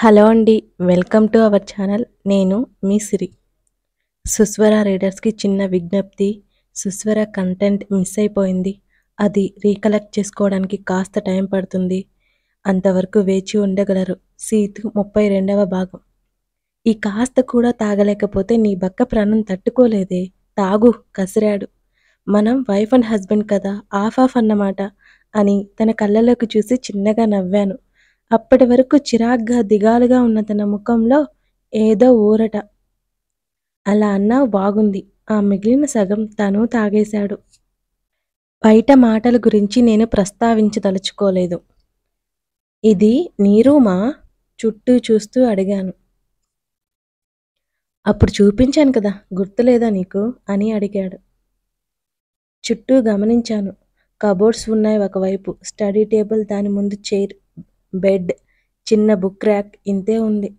hello అండి welcome to our channel నేను మీ సిరి సుస్వర రీడర్స్కి చిన్న విజ్ఞప్తి సుస్వర కంటెంట్ మిస్ అయిపోయింది అది రీకలెక్ట్ చేసుకోవడానికి కాస్త టైం పడుతుంది అంతవరకు వేచి ఉండగలరు సీతు ముప్పై రెండవ భాగం ఈ కాస్త కూడా తాగలేకపోతే నీ బక్క ప్రాణం తట్టుకోలేదే తాగు కసిరాడు మనం వైఫ్ అండ్ హస్బెండ్ కదా ఆఫ్ ఆఫ్ అన్నమాట అని తన కళ్ళలోకి చూసి చిన్నగా నవ్వాను అప్పటి వరకు చిరాగ్గా దిగాలుగా ఉన్న తన ముఖంలో ఏదో ఊరట అలా అన్నా బాగుంది ఆ మిగిలిన సగం తను తాగేశాడు బయట మాటల గురించి నేను ప్రస్తావించదలుచుకోలేదు ఇది మా చుట్టూ చూస్తూ అడిగాను అప్పుడు చూపించాను కదా గుర్తులేదా నీకు అని అడిగాడు చుట్టూ గమనించాను కబోర్డ్స్ ఉన్నాయి ఒకవైపు స్టడీ టేబుల్ దాని ముందు చైర్ బెడ్ చిన్న బుక్ ర్యాక్ ఇంతే ఉంది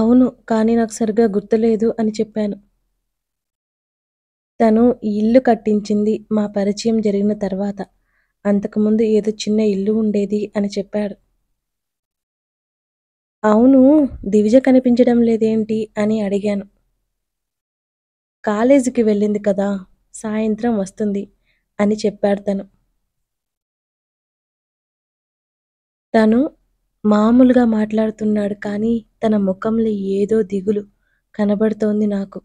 అవును కానీ నాకు సరిగా గుర్తులేదు అని చెప్పాను తను ఈ ఇల్లు కట్టించింది మా పరిచయం జరిగిన తర్వాత అంతకుముందు ఏదో చిన్న ఇల్లు ఉండేది అని చెప్పాడు అవును దివిజ కనిపించడం లేదేంటి అని అడిగాను కాలేజీకి వెళ్ళింది కదా సాయంత్రం వస్తుంది అని చెప్పాడు తను తను మామూలుగా మాట్లాడుతున్నాడు కానీ తన ముఖంలో ఏదో దిగులు కనబడుతోంది నాకు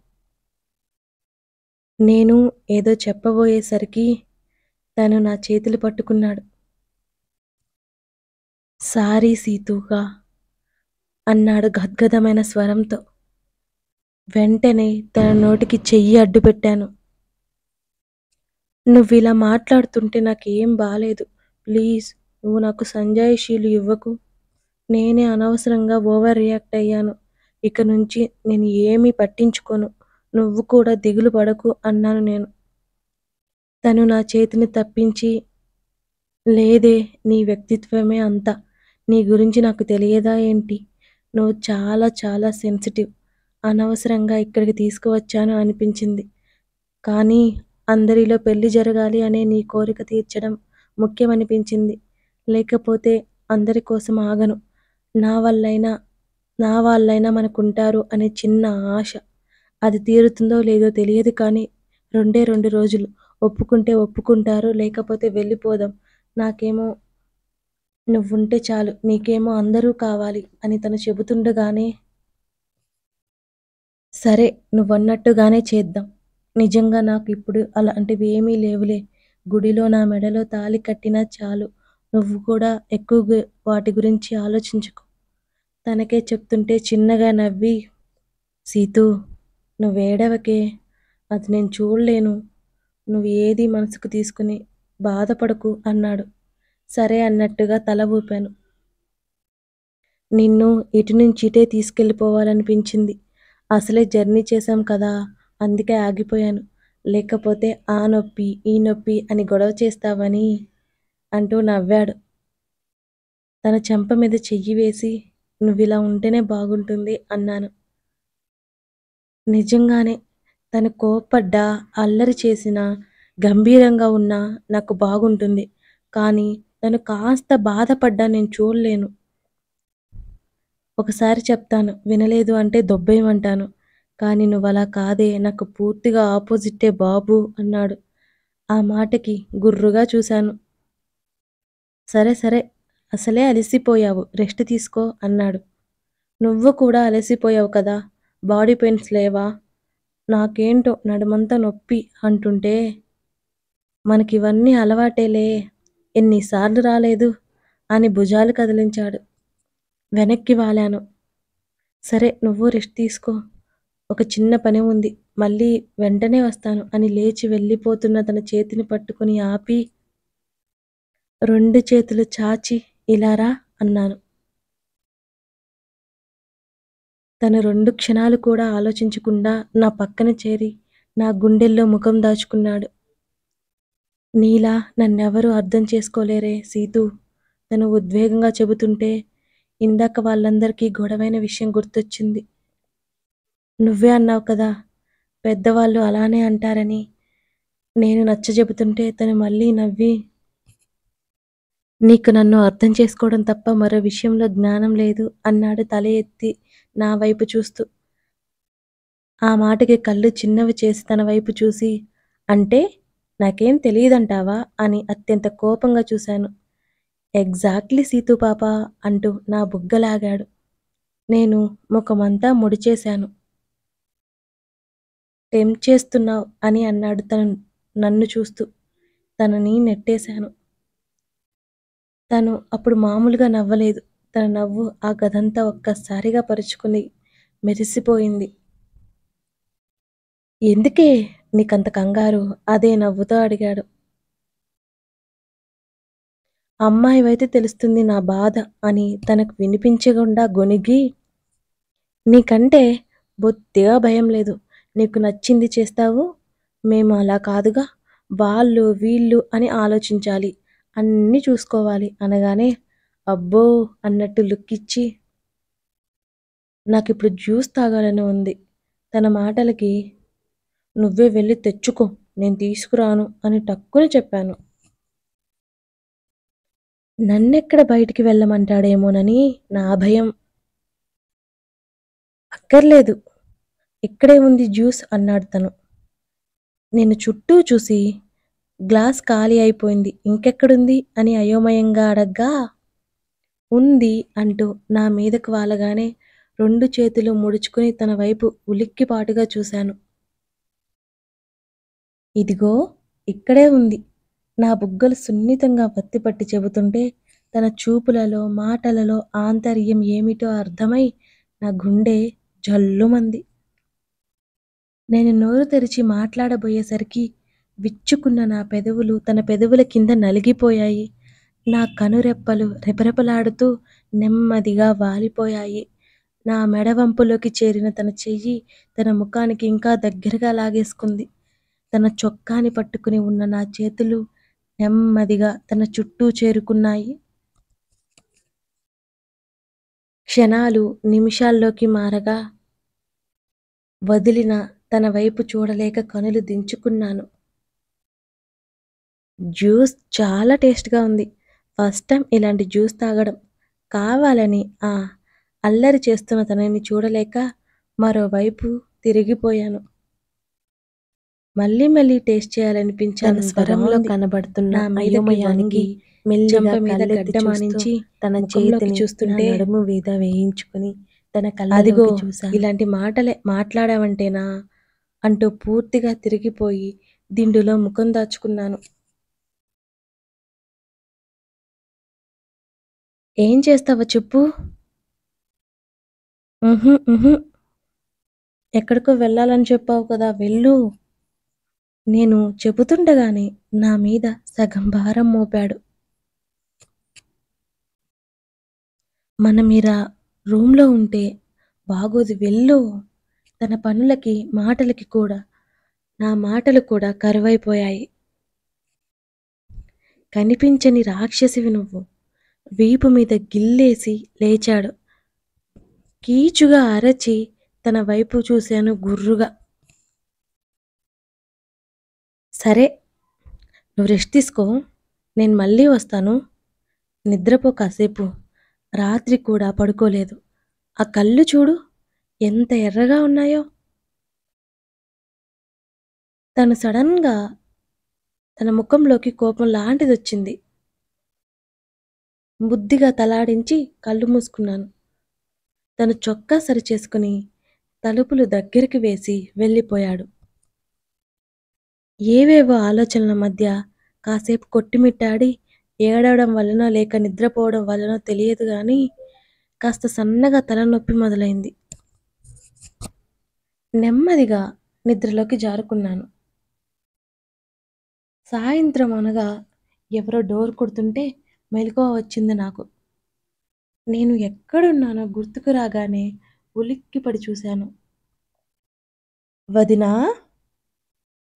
నేను ఏదో చెప్పబోయేసరికి తను నా చేతులు పట్టుకున్నాడు సారీ సీతూగా అన్నాడు గద్గదమైన స్వరంతో వెంటనే తన నోటికి చెయ్యి అడ్డు పెట్టాను నువ్వు ఇలా మాట్లాడుతుంటే నాకేం బాలేదు ప్లీజ్ నువ్వు నాకు సంజాయిషీలు ఇవ్వకు నేనే అనవసరంగా ఓవర్ రియాక్ట్ అయ్యాను ఇక నుంచి నేను ఏమీ పట్టించుకోను నువ్వు కూడా దిగులు పడకు అన్నాను నేను తను నా చేతిని తప్పించి లేదే నీ వ్యక్తిత్వమే అంత నీ గురించి నాకు తెలియదా ఏంటి నువ్వు చాలా చాలా సెన్సిటివ్ అనవసరంగా ఇక్కడికి తీసుకువచ్చాను అనిపించింది కానీ అందరిలో పెళ్లి జరగాలి అనే నీ కోరిక తీర్చడం ముఖ్యమనిపించింది లేకపోతే అందరి కోసం ఆగను నా వల్లైనా నా వాళ్ళైనా మనకుంటారు అనే చిన్న ఆశ అది తీరుతుందో లేదో తెలియదు కానీ రెండే రెండు రోజులు ఒప్పుకుంటే ఒప్పుకుంటారు లేకపోతే వెళ్ళిపోదాం నాకేమో నువ్వుంటే చాలు నీకేమో అందరూ కావాలి అని తను చెబుతుండగానే సరే నువ్వన్నట్టుగానే చేద్దాం నిజంగా నాకు ఇప్పుడు అలాంటివి ఏమీ లేవులే గుడిలో నా మెడలో తాళి కట్టినా చాలు నువ్వు కూడా ఎక్కువ వాటి గురించి ఆలోచించకు తనకే చెప్తుంటే చిన్నగా నవ్వి నువ్వు నువ్వేడవకే అది నేను చూడలేను నువ్వు ఏది మనసుకు తీసుకుని బాధపడకు అన్నాడు సరే అన్నట్టుగా తల ఊపాను నిన్ను ఇటు నుంచి ఇటే తీసుకెళ్ళిపోవాలనిపించింది అసలే జర్నీ చేశాం కదా అందుకే ఆగిపోయాను లేకపోతే ఆ నొప్పి ఈ నొప్పి అని గొడవ చేస్తావని అంటూ నవ్వాడు తన చెంప మీద చెయ్యి వేసి నువ్వు ఇలా ఉంటేనే బాగుంటుంది అన్నాను నిజంగానే తను కోపడ్డా అల్లరి చేసినా గంభీరంగా ఉన్నా నాకు బాగుంటుంది కానీ తను కాస్త బాధపడ్డా నేను చూడలేను ఒకసారి చెప్తాను వినలేదు అంటే దొబ్బేయమంటాను కానీ నువ్వు అలా కాదే నాకు పూర్తిగా ఆపోజిట్టే బాబు అన్నాడు ఆ మాటకి గుర్రుగా చూశాను సరే సరే అసలే అలసిపోయావు రెస్ట్ తీసుకో అన్నాడు నువ్వు కూడా అలసిపోయావు కదా బాడీ పెయిన్స్ లేవా నాకేంటో నడుమంతా నొప్పి అంటుంటే మనకివన్నీ అలవాటేలే ఎన్నిసార్లు రాలేదు అని భుజాలు కదిలించాడు వెనక్కి వాలాను సరే నువ్వు రెస్ట్ తీసుకో ఒక చిన్న పని ఉంది మళ్ళీ వెంటనే వస్తాను అని లేచి వెళ్ళిపోతున్న తన చేతిని పట్టుకుని ఆపి రెండు చేతులు చాచి ఇలా రా అన్నాను తను రెండు క్షణాలు కూడా ఆలోచించకుండా నా పక్కన చేరి నా గుండెల్లో ముఖం దాచుకున్నాడు నీలా నన్నెవరూ అర్థం చేసుకోలేరే సీతు తను ఉద్వేగంగా చెబుతుంటే ఇందాక వాళ్ళందరికీ గొడవైన విషయం గుర్తొచ్చింది నువ్వే అన్నావు కదా పెద్దవాళ్ళు అలానే అంటారని నేను నచ్చజెబుతుంటే తను మళ్ళీ నవ్వి నీకు నన్ను అర్థం చేసుకోవడం తప్ప మరో విషయంలో జ్ఞానం లేదు అన్నాడు తల ఎత్తి నా వైపు చూస్తూ ఆ మాటకి కళ్ళు చిన్నవి చేసి తన వైపు చూసి అంటే నాకేం తెలియదంటావా అని అత్యంత కోపంగా చూశాను ఎగ్జాక్ట్లీ సీతు పాప అంటూ నా బుగ్గలాగాడు నేను ముఖమంతా ముడిచేశాను టెంప్ చేస్తున్నావు అని అన్నాడు తను నన్ను చూస్తూ తనని నెట్టేశాను తను అప్పుడు మామూలుగా నవ్వలేదు తన నవ్వు ఆ గదంతా ఒక్కసారిగా పరుచుకుని మెరిసిపోయింది ఎందుకే నీకంత కంగారు అదే నవ్వుతో అడిగాడు అమ్మాయివైతే తెలుస్తుంది నా బాధ అని తనకు వినిపించకుండా గొనిగి నీకంటే బొత్తిగా భయం లేదు నీకు నచ్చింది చేస్తావు మేము అలా కాదుగా వాళ్ళు వీళ్ళు అని ఆలోచించాలి అన్నీ చూసుకోవాలి అనగానే అబ్బో అన్నట్టు లుక్ ఇచ్చి నాకు ఇప్పుడు జ్యూస్ తాగాలని ఉంది తన మాటలకి నువ్వే వెళ్ళి తెచ్చుకో నేను తీసుకురాను అని టక్కున చెప్పాను నన్నెక్కడ బయటికి వెళ్ళమంటాడేమోనని నా భయం అక్కర్లేదు ఇక్కడే ఉంది జ్యూస్ అన్నాడు తను నేను చుట్టూ చూసి గ్లాస్ ఖాళీ అయిపోయింది ఇంకెక్కడుంది అని అయోమయంగా అడగ్గా ఉంది అంటూ నా మీదకు వాలగానే రెండు చేతులు ముడుచుకుని తన వైపు ఉలిక్కిపాటుగా చూశాను ఇదిగో ఇక్కడే ఉంది నా బుగ్గలు సున్నితంగా పత్తిపట్టి చెబుతుంటే తన చూపులలో మాటలలో ఆంతర్యం ఏమిటో అర్థమై నా గుండె జల్లుమంది నేను నోరు తెరిచి మాట్లాడబోయేసరికి విచ్చుకున్న నా పెదవులు తన పెదవుల కింద నలిగిపోయాయి నా కనురెప్పలు రెపరెపలాడుతూ నెమ్మదిగా వాలిపోయాయి నా మెడవంపులోకి చేరిన తన చెయ్యి తన ముఖానికి ఇంకా దగ్గరగా లాగేసుకుంది తన చొక్కాని పట్టుకుని ఉన్న నా చేతులు నెమ్మదిగా తన చుట్టూ చేరుకున్నాయి క్షణాలు నిమిషాల్లోకి మారగా వదిలిన తన వైపు చూడలేక కనులు దించుకున్నాను జ్యూస్ చాలా టేస్ట్గా ఉంది ఫస్ట్ టైం ఇలాంటి జ్యూస్ తాగడం కావాలని ఆ అల్లరి చేస్తున్న తనని చూడలేక మరోవైపు తిరిగిపోయాను మళ్ళీ మళ్ళీ టేస్ట్ చేయాలనిపించాను స్వరంలో కనబడుతున్న మైలమయానికి మెల్లిగా మీద తన చేతిని చూస్తుంటే ఎడము వీద వేయించుకుని తన కళ్ళదిగో ఇలాంటి మాటలే మాట్లాడావంటేనా అంటూ పూర్తిగా తిరిగిపోయి దిండులో ముఖం దాచుకున్నాను ఏం చేస్తావో చెప్పు ఎక్కడికో వెళ్ళాలని చెప్పావు కదా వెళ్ళు నేను చెబుతుండగానే నా మీద సగం భారం మోపాడు మన మీర రూమ్లో ఉంటే బాగోదు వెళ్ళు తన పనులకి మాటలకి కూడా నా మాటలు కూడా కరువైపోయాయి కనిపించని రాక్షసివి నువ్వు వీపు మీద గిల్లేసి లేచాడు కీచుగా అరచి తన వైపు చూశాను గుర్రుగా సరే నువ్వు రెస్ట్ తీసుకో నేను మళ్ళీ వస్తాను నిద్రపో కాసేపు రాత్రి కూడా పడుకోలేదు ఆ కళ్ళు చూడు ఎంత ఎర్రగా ఉన్నాయో తను సడన్గా తన ముఖంలోకి కోపం లాంటిది వచ్చింది బుద్ధిగా తలాడించి కళ్ళు మూసుకున్నాను తను చొక్కా సరిచేసుకుని తలుపులు దగ్గరికి వేసి వెళ్ళిపోయాడు ఏవేవో ఆలోచనల మధ్య కాసేపు కొట్టిమిట్టాడి ఏడవడం వల్లనో లేక నిద్రపోవడం వల్లనో తెలియదు కానీ కాస్త సన్నగా తలనొప్పి మొదలైంది నెమ్మదిగా నిద్రలోకి జారుకున్నాను సాయంత్రం అనగా ఎవరో డోర్ కొడుతుంటే మెలకువ వచ్చింది నాకు నేను ఎక్కడున్నానో గుర్తుకు రాగానే ఉలిక్కిపడి చూశాను వదినా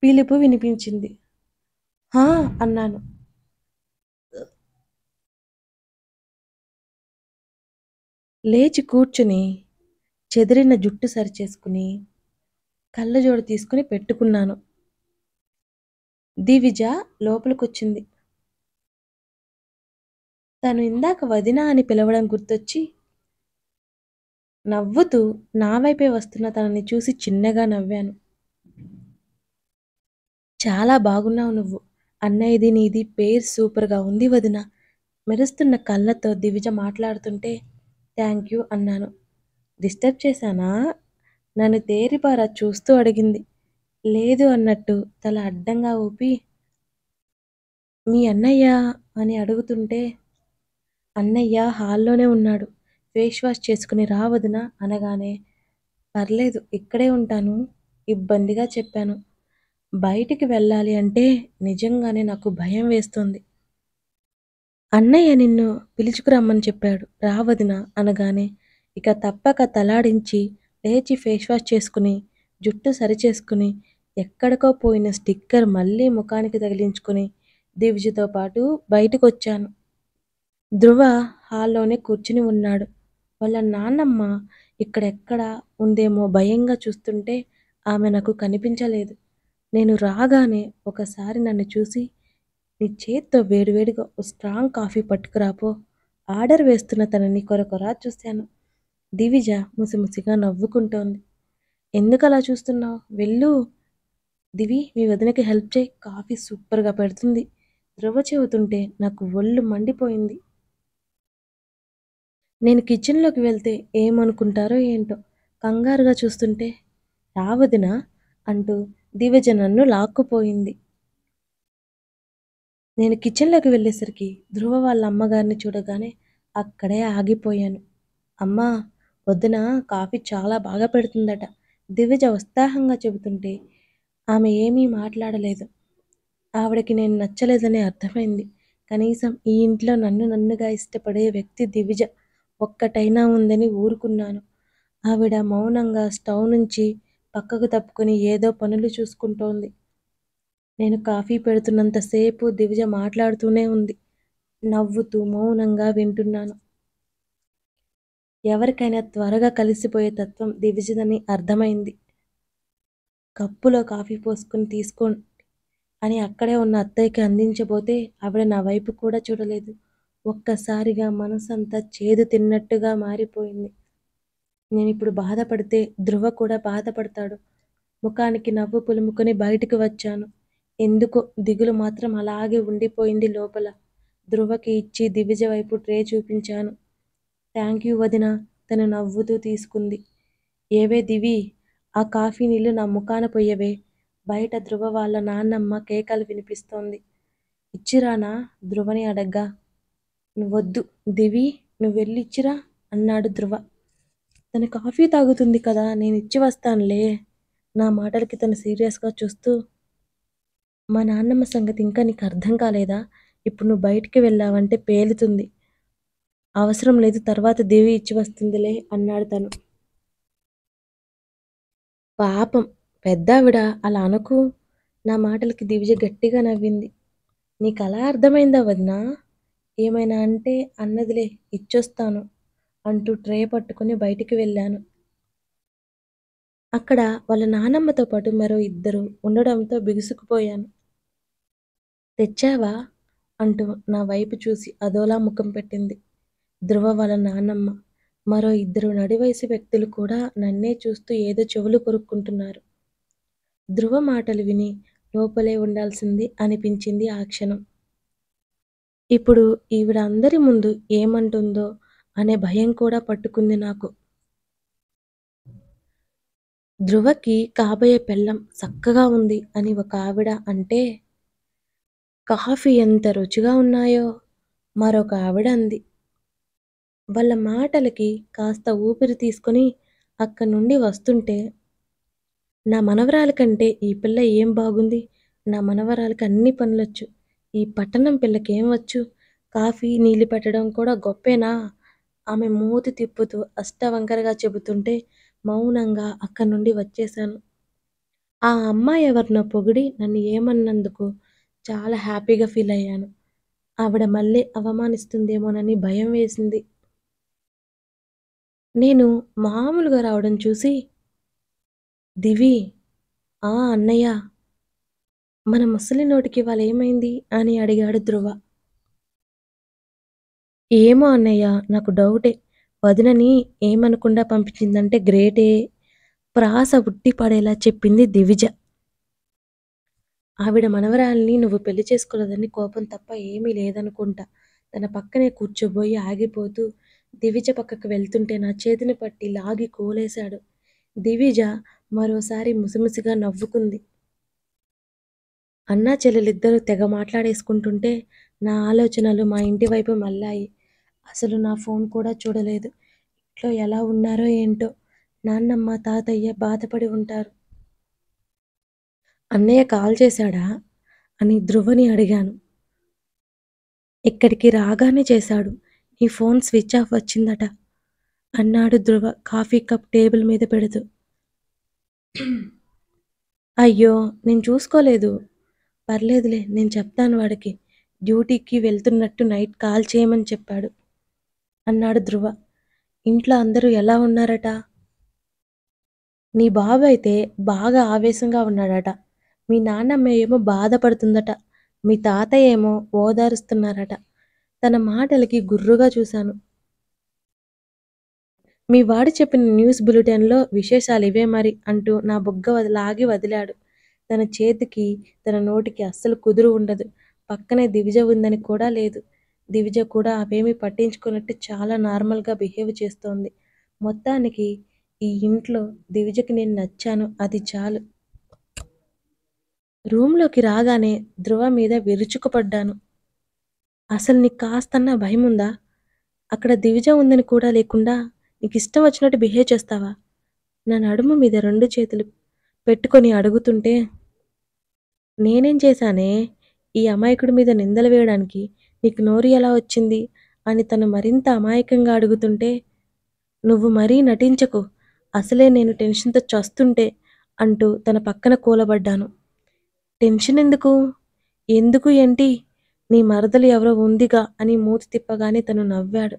పిలుపు వినిపించింది హా అన్నాను లేచి కూర్చుని చెదిరిన జుట్టు సరిచేసుకుని కళ్ళజోడు తీసుకుని పెట్టుకున్నాను దివిజ లోపలికొచ్చింది తను ఇందాక వదిన అని పిలవడం గుర్తొచ్చి నవ్వుతూ నా వైపే వస్తున్న తనని చూసి చిన్నగా నవ్వాను చాలా బాగున్నావు నువ్వు అన్నయ్యది నీది పేరు సూపర్గా ఉంది వదిన మెరుస్తున్న కళ్ళతో దివిజ మాట్లాడుతుంటే థ్యాంక్ యూ అన్నాను డిస్టర్బ్ చేశానా నన్ను తేరిపారా చూస్తూ అడిగింది లేదు అన్నట్టు తల అడ్డంగా ఊపి మీ అన్నయ్య అని అడుగుతుంటే అన్నయ్య హాల్లోనే ఉన్నాడు ఫేస్ వాష్ చేసుకుని రావదునా అనగానే పర్లేదు ఇక్కడే ఉంటాను ఇబ్బందిగా చెప్పాను బయటికి వెళ్ళాలి అంటే నిజంగానే నాకు భయం వేస్తుంది అన్నయ్య నిన్ను పిలుచుకురమ్మని చెప్పాడు రావదునా అనగానే ఇక తప్పక తలాడించి లేచి ఫేస్ వాష్ చేసుకుని జుట్టు సరిచేసుకుని ఎక్కడికో పోయిన స్టిక్కర్ మళ్ళీ ముఖానికి తగిలించుకుని దివిజితో పాటు బయటకు వచ్చాను ధ్రువ హాల్లోనే కూర్చుని ఉన్నాడు వాళ్ళ నాన్నమ్మ ఇక్కడెక్కడ ఉందేమో భయంగా చూస్తుంటే ఆమె నాకు కనిపించలేదు నేను రాగానే ఒకసారి నన్ను చూసి నీ చేత్తో వేడివేడిగా ఓ స్ట్రాంగ్ కాఫీ పట్టుకురాపో ఆర్డర్ వేస్తున్న తనని కొరకొరా చూశాను దివిజ ముసిముసిగా నవ్వుకుంటోంది ఎందుకు అలా చూస్తున్నావు వెళ్ళు దివి మీ వదినకి హెల్ప్ చేయి కాఫీ సూపర్గా పెడుతుంది ద్రవ చెబుతుంటే నాకు ఒళ్ళు మండిపోయింది నేను కిచెన్లోకి వెళ్తే ఏమనుకుంటారో ఏంటో కంగారుగా చూస్తుంటే రావదునా అంటూ దివజ నన్ను లాక్కుపోయింది నేను కిచెన్లోకి వెళ్ళేసరికి ధ్రువ వాళ్ళ అమ్మగారిని చూడగానే అక్కడే ఆగిపోయాను అమ్మా వద్దున కాఫీ చాలా బాగా పెడుతుందట దివిజ ఉత్సాహంగా చెబుతుంటే ఆమె ఏమీ మాట్లాడలేదు ఆవిడకి నేను నచ్చలేదని అర్థమైంది కనీసం ఈ ఇంట్లో నన్ను నన్నుగా ఇష్టపడే వ్యక్తి దివిజ ఒక్కటైనా ఉందని ఊరుకున్నాను ఆవిడ మౌనంగా స్టవ్ నుంచి పక్కకు తప్పుకొని ఏదో పనులు చూసుకుంటోంది నేను కాఫీ పెడుతున్నంతసేపు దివిజ మాట్లాడుతూనే ఉంది నవ్వుతూ మౌనంగా వింటున్నాను ఎవరికైనా త్వరగా కలిసిపోయే తత్వం దివిజదని అర్థమైంది కప్పులో కాఫీ పోసుకుని తీసుకోండి అని అక్కడే ఉన్న అత్తయ్యకి అందించబోతే ఆవిడ నా వైపు కూడా చూడలేదు ఒక్కసారిగా మనసంతా చేదు తిన్నట్టుగా మారిపోయింది నేను ఇప్పుడు బాధపడితే ధ్రువ కూడా బాధపడతాడు ముఖానికి నవ్వు పులుముకొని బయటికి వచ్చాను ఎందుకో దిగులు మాత్రం అలాగే ఉండిపోయింది లోపల ధ్రువకి ఇచ్చి దివిజ వైపు ట్రే చూపించాను థ్యాంక్ యూ వదిన తను నవ్వుతూ తీసుకుంది ఏవే దివి ఆ కాఫీ నీళ్ళు నా ముఖాన పొయ్యవే బయట ధ్రువ వాళ్ళ నాన్నమ్మ కేకలు వినిపిస్తోంది ఇచ్చిరానా ధ్రువని అడగ్గా నువ్వొద్దు దివి నువ్వు వెళ్ళిచ్చిరా అన్నాడు ధ్రువ తను కాఫీ తాగుతుంది కదా నేను ఇచ్చి వస్తానులే నా మాటలకి తను సీరియస్గా చూస్తూ మా నాన్నమ్మ సంగతి ఇంకా నీకు అర్థం కాలేదా ఇప్పుడు నువ్వు బయటికి వెళ్ళావంటే పేలుతుంది అవసరం లేదు తర్వాత దేవి ఇచ్చి వస్తుందిలే అన్నాడు తను పాపం పెద్దావిడ అలా అనుకు నా మాటలకి దివిజ గట్టిగా నవ్వింది నీకు అలా అర్థమైందా వదినా ఏమైనా అంటే అన్నదిలే ఇచ్చొస్తాను అంటూ ట్రే పట్టుకుని బయటికి వెళ్ళాను అక్కడ వాళ్ళ నానమ్మతో పాటు మరో ఇద్దరు ఉండడంతో బిగుసుకుపోయాను తెచ్చావా అంటూ నా వైపు చూసి అదోలా ముఖం పెట్టింది ధృవ వాళ్ళ నానమ్మ మరో ఇద్దరు నడివయసు వ్యక్తులు కూడా నన్నే చూస్తూ ఏదో చెవులు కొరుక్కుంటున్నారు ధృవ మాటలు విని లోపలే ఉండాల్సింది అనిపించింది ఆ క్షణం ఇప్పుడు ఈవిడ అందరి ముందు ఏమంటుందో అనే భయం కూడా పట్టుకుంది నాకు ధృవకి కాబోయే పెళ్ళం చక్కగా ఉంది అని ఒక ఆవిడ అంటే కాఫీ ఎంత రుచిగా ఉన్నాయో మరొక ఆవిడ అంది వాళ్ళ మాటలకి కాస్త ఊపిరి తీసుకొని అక్కడి నుండి వస్తుంటే నా మనవరాలకంటే కంటే ఈ పిల్ల ఏం బాగుంది నా మనవరాలకి అన్ని పనులొచ్చు ఈ పట్టణం పిల్లకేం వచ్చు కాఫీ నీళ్ళు పెట్టడం కూడా గొప్పేనా ఆమె మూతి తిప్పుతూ అష్టవంకరగా చెబుతుంటే మౌనంగా అక్కడి నుండి వచ్చేశాను ఆ అమ్మాయి ఎవరినో పొగిడి నన్ను ఏమన్నందుకు చాలా హ్యాపీగా ఫీల్ అయ్యాను ఆవిడ మళ్ళీ అవమానిస్తుందేమోనని భయం వేసింది నేను మామూలుగా రావడం చూసి దివి ఆ అన్నయ్య మన ముసలి నోటికి వాళ్ళేమైంది అని అడిగాడు ధ్రువ ఏమో అన్నయ్య నాకు డౌటే వదినని ఏమనకుండా పంపించిందంటే గ్రేటే ప్రాస ఉట్టి పడేలా చెప్పింది దివిజ ఆవిడ మనవరాల్ని నువ్వు పెళ్లి చేసుకోలేదని కోపం తప్ప ఏమీ లేదనుకుంటా తన పక్కనే కూర్చోబోయి ఆగిపోతూ దివిజ పక్కకు వెళ్తుంటే నా చేతిని పట్టి లాగి కోలేశాడు దివిజ మరోసారి ముసిముసిగా నవ్వుకుంది అన్నా చెల్లెలిద్దరూ తెగ మాట్లాడేసుకుంటుంటే నా ఆలోచనలు మా ఇంటి వైపు మళ్ళాయి అసలు నా ఫోన్ కూడా చూడలేదు ఇంట్లో ఎలా ఉన్నారో ఏంటో నాన్నమ్మ తాతయ్య బాధపడి ఉంటారు అన్నయ్య కాల్ చేశాడా అని ధ్రువని అడిగాను ఇక్కడికి రాగానే చేశాడు నీ ఫోన్ స్విచ్ ఆఫ్ వచ్చిందట అన్నాడు ధ్రువ కాఫీ కప్ టేబుల్ మీద పెడుతూ అయ్యో నేను చూసుకోలేదు పర్లేదులే నేను చెప్తాను వాడికి డ్యూటీకి వెళ్తున్నట్టు నైట్ కాల్ చేయమని చెప్పాడు అన్నాడు ధ్రువ ఇంట్లో అందరూ ఎలా ఉన్నారట నీ బాబు అయితే బాగా ఆవేశంగా ఉన్నాడట మీ నాన్నమ్మ ఏమో బాధపడుతుందట మీ తాతయ్య ఏమో ఓదారుస్తున్నారట తన మాటలకి గుర్రుగా చూశాను మీ వాడు చెప్పిన న్యూస్ బులెటిన్లో విశేషాలు ఇవే మరి అంటూ నా బుగ్గ లాగి వదిలాడు తన చేతికి తన నోటికి అస్సలు కుదురు ఉండదు పక్కనే దివిజ ఉందని కూడా లేదు దివిజ కూడా అవేమీ పట్టించుకున్నట్టు చాలా నార్మల్గా బిహేవ్ చేస్తోంది మొత్తానికి ఈ ఇంట్లో దివిజకి నేను నచ్చాను అది చాలు రూమ్లోకి రాగానే ధ్రువ మీద విరుచుకుపడ్డాను అసలు నీకు కాస్తన్నా భయం ఉందా అక్కడ దివిజ ఉందని కూడా లేకుండా నీకు ఇష్టం వచ్చినట్టు బిహేవ్ చేస్తావా నా నడుము మీద రెండు చేతులు పెట్టుకొని అడుగుతుంటే నేనేం చేశానే ఈ అమాయకుడి మీద నిందలు వేయడానికి నీకు నోరు ఎలా వచ్చింది అని తను మరింత అమాయకంగా అడుగుతుంటే నువ్వు మరీ నటించకు అసలే నేను టెన్షన్తో చస్తుంటే అంటూ తన పక్కన కూలబడ్డాను టెన్షన్ ఎందుకు ఎందుకు ఏంటి నీ మరదలు ఎవరో ఉందిగా అని మూతి తిప్పగానే తను నవ్వాడు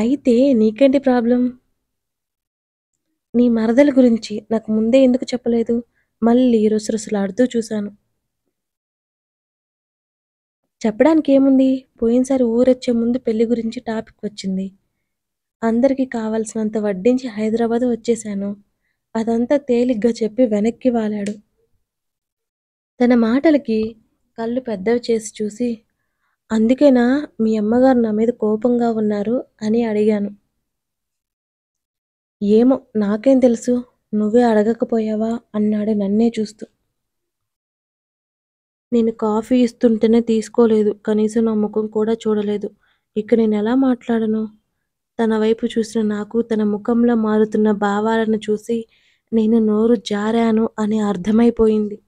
అయితే నీకేంటి ప్రాబ్లం నీ మరదల గురించి నాకు ముందే ఎందుకు చెప్పలేదు మళ్ళీ రుసరుసలాడుతూ చూశాను చెప్పడానికి ఏముంది పోయినసారి ఊరొచ్చే ముందు పెళ్లి గురించి టాపిక్ వచ్చింది అందరికీ కావాల్సినంత వడ్డించి హైదరాబాద్ వచ్చేశాను అదంతా తేలిగ్గా చెప్పి వెనక్కి వాలాడు తన మాటలకి కళ్ళు పెద్దవి చేసి చూసి అందుకేనా మీ అమ్మగారు నా మీద కోపంగా ఉన్నారు అని అడిగాను ఏమో నాకేం తెలుసు నువ్వే అడగకపోయావా అన్నాడు నన్నే చూస్తూ నేను కాఫీ ఇస్తుంటేనే తీసుకోలేదు కనీసం నా ముఖం కూడా చూడలేదు ఇక నేను ఎలా మాట్లాడను తన వైపు చూసిన నాకు తన ముఖంలో మారుతున్న భావాలను చూసి నేను నోరు జారాను అని అర్థమైపోయింది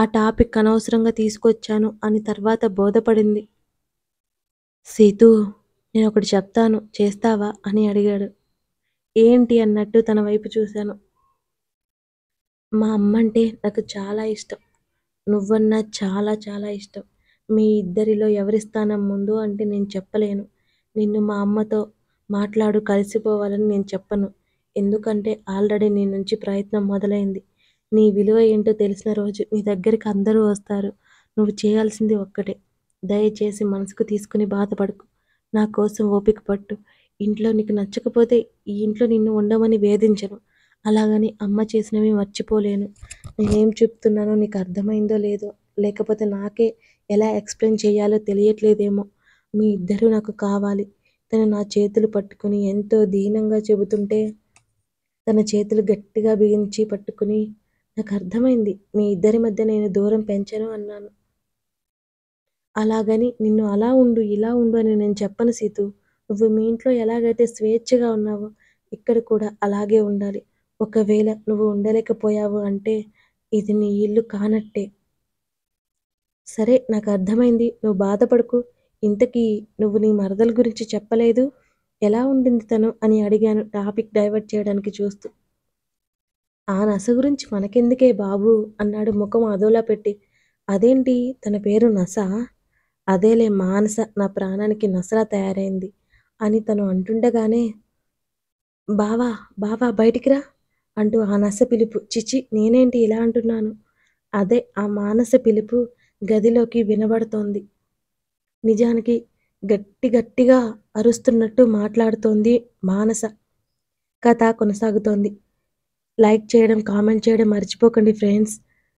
ఆ టాపిక్ అనవసరంగా తీసుకొచ్చాను అని తర్వాత బోధపడింది సీతూ నేను ఒకటి చెప్తాను చేస్తావా అని అడిగాడు ఏంటి అన్నట్టు తన వైపు చూశాను మా అమ్మ అంటే నాకు చాలా ఇష్టం నువ్వన్నా చాలా చాలా ఇష్టం మీ ఇద్దరిలో ఎవరి స్థానం ముందు అంటే నేను చెప్పలేను నిన్ను మా అమ్మతో మాట్లాడు కలిసిపోవాలని నేను చెప్పను ఎందుకంటే ఆల్రెడీ నీ నుంచి ప్రయత్నం మొదలైంది నీ విలువ ఏంటో తెలిసిన రోజు నీ దగ్గరికి అందరూ వస్తారు నువ్వు చేయాల్సింది ఒక్కటే దయచేసి మనసుకు తీసుకుని బాధపడకు నా కోసం ఓపిక పట్టు ఇంట్లో నీకు నచ్చకపోతే ఈ ఇంట్లో నిన్ను ఉండమని వేధించను అలాగని అమ్మ చేసినవి మర్చిపోలేను నేనేం చెప్తున్నానో నీకు అర్థమైందో లేదో లేకపోతే నాకే ఎలా ఎక్స్ప్లెయిన్ చేయాలో తెలియట్లేదేమో మీ ఇద్దరూ నాకు కావాలి తను నా చేతులు పట్టుకుని ఎంతో దీనంగా చెబుతుంటే తన చేతులు గట్టిగా బిగించి పట్టుకుని నాకు అర్థమైంది మీ ఇద్దరి మధ్య నేను దూరం పెంచను అన్నాను అలాగని నిన్ను అలా ఉండు ఇలా ఉండు అని నేను చెప్పను సీతు నువ్వు మీ ఇంట్లో ఎలాగైతే స్వేచ్ఛగా ఉన్నావో ఇక్కడ కూడా అలాగే ఉండాలి ఒకవేళ నువ్వు ఉండలేకపోయావు అంటే ఇది నీ ఇల్లు కానట్టే సరే నాకు అర్థమైంది నువ్వు బాధపడకు ఇంతకీ నువ్వు నీ మరదల గురించి చెప్పలేదు ఎలా ఉండింది తను అని అడిగాను టాపిక్ డైవర్ట్ చేయడానికి చూస్తూ ఆ నస గురించి మనకెందుకే బాబు అన్నాడు ముఖం అదోలా పెట్టి అదేంటి తన పేరు నస అదేలే మానస నా ప్రాణానికి నసలా తయారైంది అని తను అంటుండగానే బావా బావా బయటికిరా అంటూ ఆ నస పిలుపు చిచి నేనేంటి ఇలా అంటున్నాను అదే ఆ మానస పిలుపు గదిలోకి వినబడుతోంది నిజానికి గట్టి గట్టిగా అరుస్తున్నట్టు మాట్లాడుతోంది మానస కథ కొనసాగుతోంది లైక్ చేయడం కామెంట్ చేయడం మర్చిపోకండి ఫ్రెండ్స్